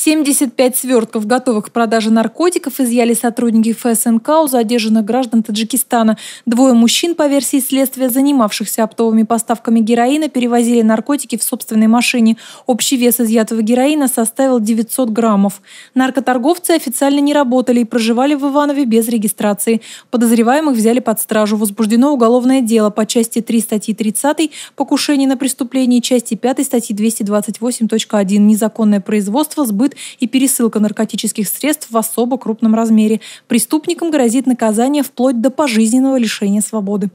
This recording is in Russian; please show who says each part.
Speaker 1: 75 свертков готовых к продаже наркотиков изъяли сотрудники ФСНК у задержанных граждан Таджикистана. Двое мужчин, по версии следствия, занимавшихся оптовыми поставками героина, перевозили наркотики в собственной машине. Общий вес изъятого героина составил 900 граммов. Наркоторговцы официально не работали и проживали в Иванове без регистрации. Подозреваемых взяли под стражу. Возбуждено уголовное дело по части 3 статьи 30 «Покушение на преступление» части 5 статьи 228.1 «Незаконное производство, сбыт существует и пересылка наркотических средств в особо крупном размере. Преступникам грозит наказание вплоть до пожизненного лишения свободы.